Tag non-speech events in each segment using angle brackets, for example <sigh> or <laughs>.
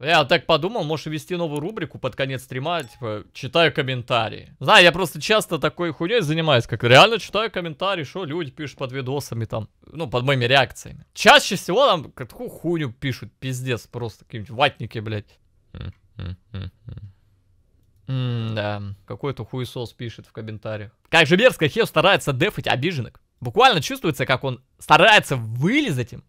Я так подумал, можешь ввести новую рубрику под конец стрима, типа, читаю комментарии. Знаю, я просто часто такой хуйней занимаюсь, как реально читаю комментарии, что люди пишут под видосами там, ну, под моими реакциями. Чаще всего там какую хуйню пишут, пиздец, просто какие-нибудь ватники, блядь. М да, какой-то хуесос пишет в комментариях. Как же мерзко Хев старается дефать обиженок. Буквально чувствуется, как он старается вылезать им,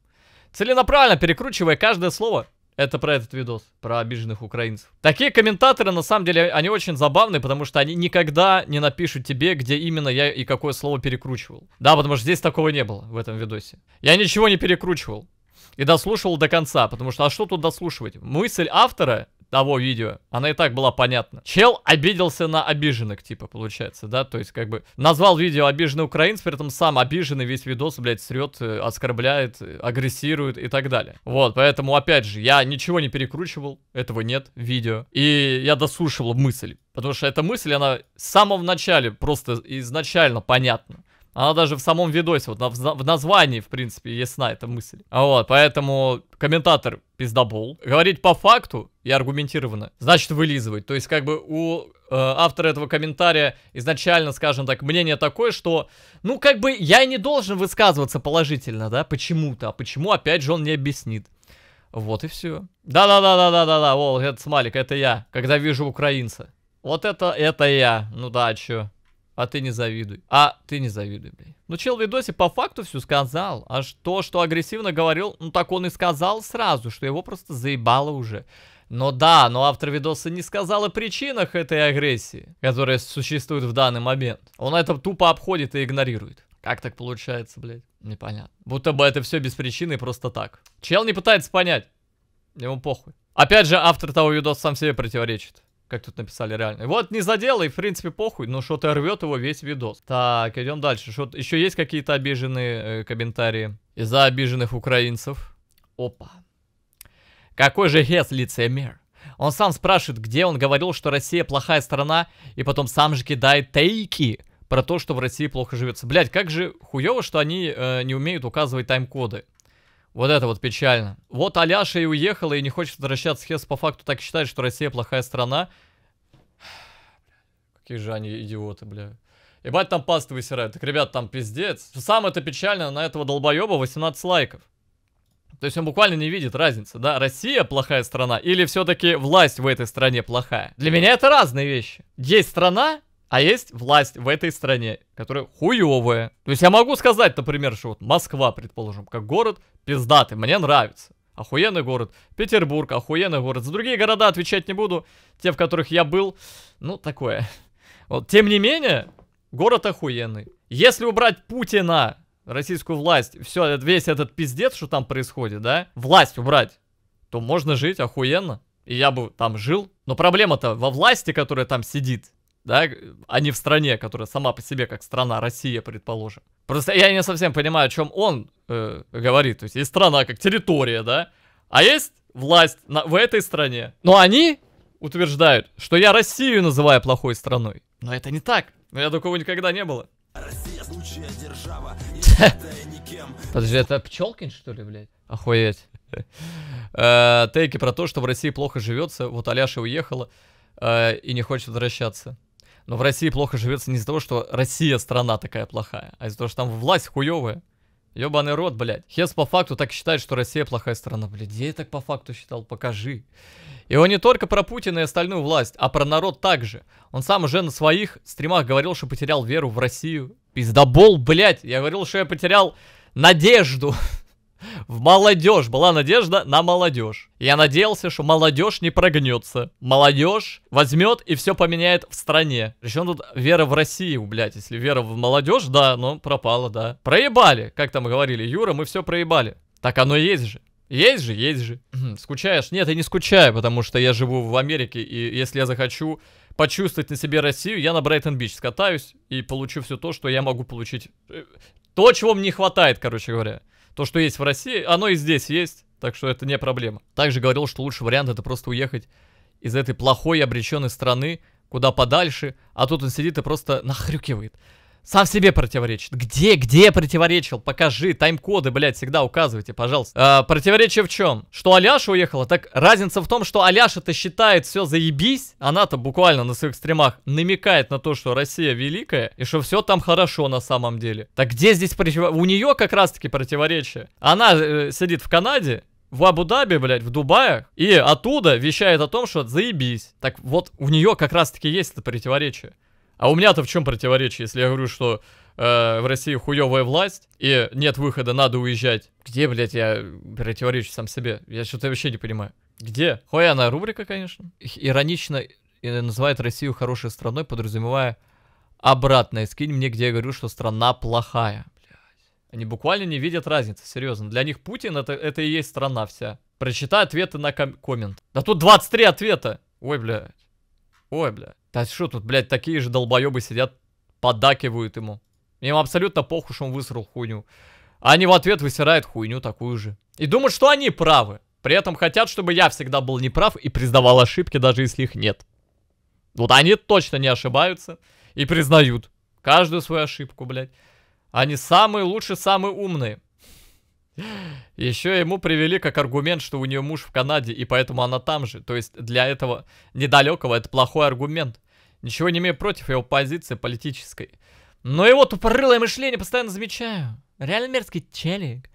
целенаправленно перекручивая каждое слово. Это про этот видос, про обиженных украинцев. Такие комментаторы, на самом деле, они очень забавные, потому что они никогда не напишут тебе, где именно я и какое слово перекручивал. Да, потому что здесь такого не было в этом видосе. Я ничего не перекручивал. И дослушивал до конца, потому что, а что тут дослушивать? Мысль автора того видео, она и так была понятна. Чел обиделся на обиженных, типа, получается, да, то есть, как бы, назвал видео обиженный украинец, при этом сам обиженный весь видос, блядь, срет, э, оскорбляет, э, агрессирует и так далее. Вот, поэтому, опять же, я ничего не перекручивал, этого нет, видео, и я дослушивал мысль, потому что эта мысль, она с самого начала просто изначально понятна. Она даже в самом видосе, вот в названии, в принципе, ясна эта мысль. а Вот, поэтому комментатор пиздобол. Говорить по факту и аргументированно, значит вылизывать. То есть, как бы у э, автора этого комментария изначально, скажем так, мнение такое, что, ну, как бы я не должен высказываться положительно, да, почему-то. А почему, опять же, он не объяснит. Вот и все. Да-да-да-да-да-да-да, о, этот смайлик, это я, когда вижу украинца. Вот это, это я. Ну да, а чё? А ты не завидуй. А ты не завидуй, блядь. Ну, чел в видосе по факту все сказал. А то, что агрессивно говорил, ну так он и сказал сразу, что его просто заебало уже. Но да, но автор видоса не сказал о причинах этой агрессии, которая существует в данный момент. Он это тупо обходит и игнорирует. Как так получается, блядь? Непонятно. Будто бы это все без причины и просто так. Чел не пытается понять. Ему похуй. Опять же, автор того видоса сам себе противоречит. Как тут написали реально. Вот не задел, и в принципе похуй, но что-то рвет его весь видос. Так, идем дальше. Что еще есть какие-то обиженные э, комментарии из-за обиженных украинцев? Опа. Какой же Гес лицемер? Он сам спрашивает, где он говорил, что Россия плохая страна, и потом сам же кидает тейки про то, что в России плохо живется. Блять, как же хуево, что они э, не умеют указывать тайм-коды. Вот это вот печально. Вот Аляша и уехала, и не хочет возвращаться. Хес по факту так считает, что Россия плохая страна. <sighs> Какие же они идиоты, бля. Ебать, там пасты высирают. Так, ребят, там пиздец. Сам это печально, на этого долбоеба 18 лайков. То есть он буквально не видит разницы, да, Россия плохая страна или все-таки власть в этой стране плохая. Для меня это разные вещи. Есть страна, а есть власть в этой стране, которая хуевая. То есть я могу сказать, например, что вот Москва, предположим, как город пиздатый, мне нравится. Охуенный город. Петербург, охуенный город. За другие города отвечать не буду. Те, в которых я был, ну, такое. Вот, тем не менее, город охуенный. Если убрать Путина, российскую власть, все, весь этот пиздец, что там происходит, да, власть убрать, то можно жить охуенно. И я бы там жил. Но проблема-то во власти, которая там сидит да, а не в стране, которая сама по себе как страна, Россия, предположим. Просто я не совсем понимаю, о чем он э, говорит. То есть есть страна как территория, да, а есть власть на, в этой стране. Но они утверждают, что я Россию называю плохой страной. Но это не так. Но я такого никогда не было. Россия лучшая держава, Подожди, это Пчелкин, что ли, блядь? Охуеть. Э, тейки про то, что в России плохо живется, вот Аляша уехала э, и не хочет возвращаться. Но в России плохо живется не из-за того, что Россия страна такая плохая, а из-за того, что там власть хуевая. Ёбаный рот, блядь. Хес по факту так считает, что Россия плохая страна. Блядь, я так по факту считал, покажи. И он не только про Путина и остальную власть, а про народ также. Он сам уже на своих стримах говорил, что потерял веру в Россию. Пиздобол, блядь. Я говорил, что я потерял надежду. <laughs> В молодежь была надежда на молодежь. Я надеялся, что молодежь не прогнется. Молодежь возьмет и все поменяет в стране. Причем тут вера в Россию, блядь. Если вера в молодежь, да, но пропала, да. Проебали, как там говорили, Юра, мы все проебали. Так оно есть же. Есть же, есть же. Скучаешь? Нет, я не скучаю, потому что я живу в Америке, и если я захочу почувствовать на себе Россию, я на Брайтон-Бич скатаюсь и получу все то, что я могу получить. Э, то, чего мне хватает, короче говоря. То, что есть в России, оно и здесь есть, так что это не проблема. Также говорил, что лучший вариант это просто уехать из этой плохой обреченной страны куда подальше, а тут он сидит и просто нахрюкивает. Сам себе противоречит. Где, где противоречил? Покажи, тайм-коды, блядь, всегда указывайте, пожалуйста. Э, противоречие в чем? Что Аляша уехала, так разница в том, что Аляша-то считает все заебись, она-то буквально на своих стримах намекает на то, что Россия великая, и что все там хорошо на самом деле. Так где здесь противоречие? У нее как раз-таки противоречие. Она э, сидит в Канаде, в Абу-Даби, блядь, в Дубае, и оттуда вещает о том, что заебись. Так вот, у нее как раз-таки есть это противоречие. А у меня-то в чем противоречие, если я говорю, что э, в России хуевая власть и нет выхода, надо уезжать. Где, блядь, я противоречу сам себе? Я что-то вообще не понимаю. Где? Хуя Хуяная рубрика, конечно. Иронично называет Россию хорошей страной, подразумевая обратное. Скинь мне, где я говорю, что страна плохая. Блядь. Они буквально не видят разницы, серьезно. Для них Путин это, это и есть страна вся. Прочитай ответы на ком коммент. Да тут 23 ответа. Ой, блядь. Ой, блядь. Да что тут, блядь, такие же долбоебы сидят, поддакивают ему. Им абсолютно похуй, что он высрал хуйню. А они в ответ высирают хуйню такую же. И думают, что они правы. При этом хотят, чтобы я всегда был неправ и признавал ошибки, даже если их нет. Вот они точно не ошибаются и признают каждую свою ошибку, блядь. Они самые лучшие, самые умные. Еще ему привели как аргумент, что у нее муж в Канаде, и поэтому она там же. То есть для этого недалекого это плохой аргумент. Ничего не имею против его позиции политической. Но его тупорылое мышление постоянно замечаю. Реально мерзкий челик.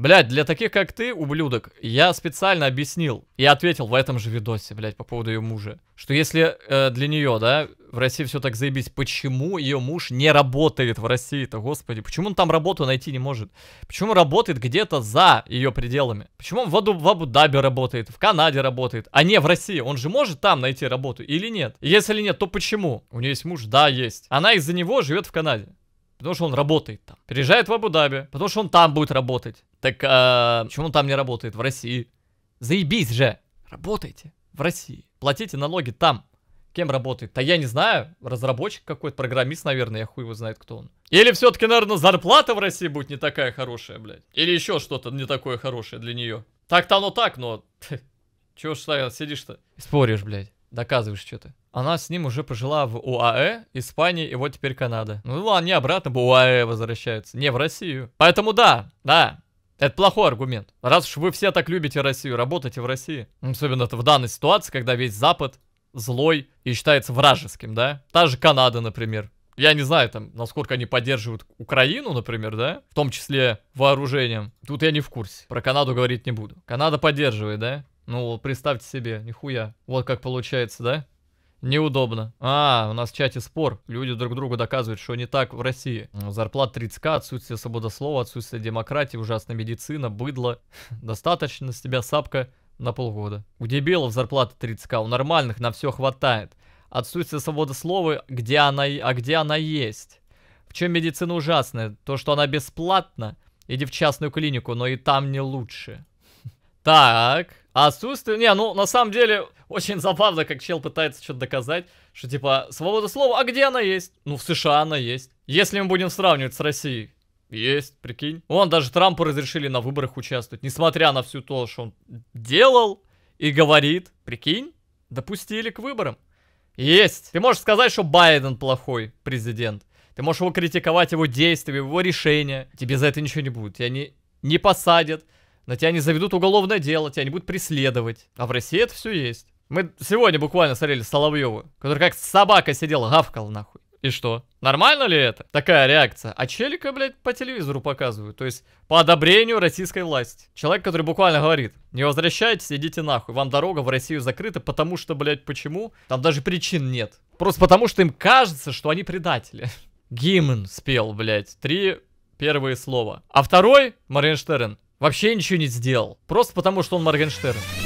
Блять, для таких, как ты, ублюдок, я специально объяснил и ответил в этом же видосе, блять, по поводу ее мужа. Что если э, для нее, да, в России все так заебись, почему ее муж не работает в России-то, господи? Почему он там работу найти не может? Почему работает где-то за ее пределами? Почему он в, Аду, в Абу-Даби работает, в Канаде работает, а не в России? Он же может там найти работу или нет? Если нет, то почему? У нее есть муж? Да, есть. Она из-за него живет в Канаде потому что он работает там. Переезжает в Абу-Даби, потому что он там будет работать. Так а, почему он там не работает? В России. Заебись же! Работайте в России. Платите налоги там. Кем работает? Да я не знаю. Разработчик какой-то, программист, наверное, я хуй его знает, кто он. Или все-таки, наверное, зарплата в России будет не такая хорошая, блядь. Или еще что-то не такое хорошее для нее. Так-то оно так, но... Чего ж сидишь-то? Споришь, блядь доказываешь что-то. Она с ним уже пожила в УАЭ, Испании и вот теперь Канада. Ну ладно, ну, не обратно в УАЭ возвращаются, не в Россию. Поэтому да, да, это плохой аргумент. Раз уж вы все так любите Россию, работайте в России. Особенно это в данной ситуации, когда весь Запад злой и считается вражеским, да? Та же Канада, например. Я не знаю, там, насколько они поддерживают Украину, например, да? В том числе вооружением. Тут я не в курсе. Про Канаду говорить не буду. Канада поддерживает, да? Ну представьте себе, нихуя. Вот как получается, да? Неудобно. А, у нас в чате спор. Люди друг другу доказывают, что не так в России. Зарплата 30к, отсутствие свободы слова, отсутствие демократии, ужасная медицина, быдло. <laughs> Достаточно с тебя сапка на полгода. У дебилов зарплата 30к, у нормальных на все хватает. Отсутствие свободы слова, где она, а где она есть. В чем медицина ужасная? То, что она бесплатна. Иди в частную клинику, но и там не лучше. <laughs> Так, а отсутствие... Не, ну, на самом деле, очень забавно, как чел пытается что-то доказать, что, типа, свобода слова, а где она есть? Ну, в США она есть. Если мы будем сравнивать с Россией, есть, прикинь. Вон, даже Трампу разрешили на выборах участвовать, несмотря на всю то, что он делал и говорит. Прикинь, допустили к выборам. Есть. Ты можешь сказать, что Байден плохой президент. Ты можешь его критиковать, его действия, его решения. Тебе за это ничего не будет. Тебя не, не посадят. На тебя не заведут уголовное дело, тебя не будут преследовать. А в России это все есть. Мы сегодня буквально смотрели Соловьева, который как собака сидел, гавкал нахуй. И что? Нормально ли это? Такая реакция. А челика, блядь, по телевизору показывают. То есть, по одобрению российской власти. Человек, который буквально говорит, не возвращайтесь, идите нахуй. Вам дорога в Россию закрыта, потому что, блядь, почему? Там даже причин нет. Просто потому, что им кажется, что они предатели. <laughs> Гимн спел, блядь, три первые слова. А второй, Маринштерн, Вообще ничего не сделал. Просто потому, что он Моргенштерн.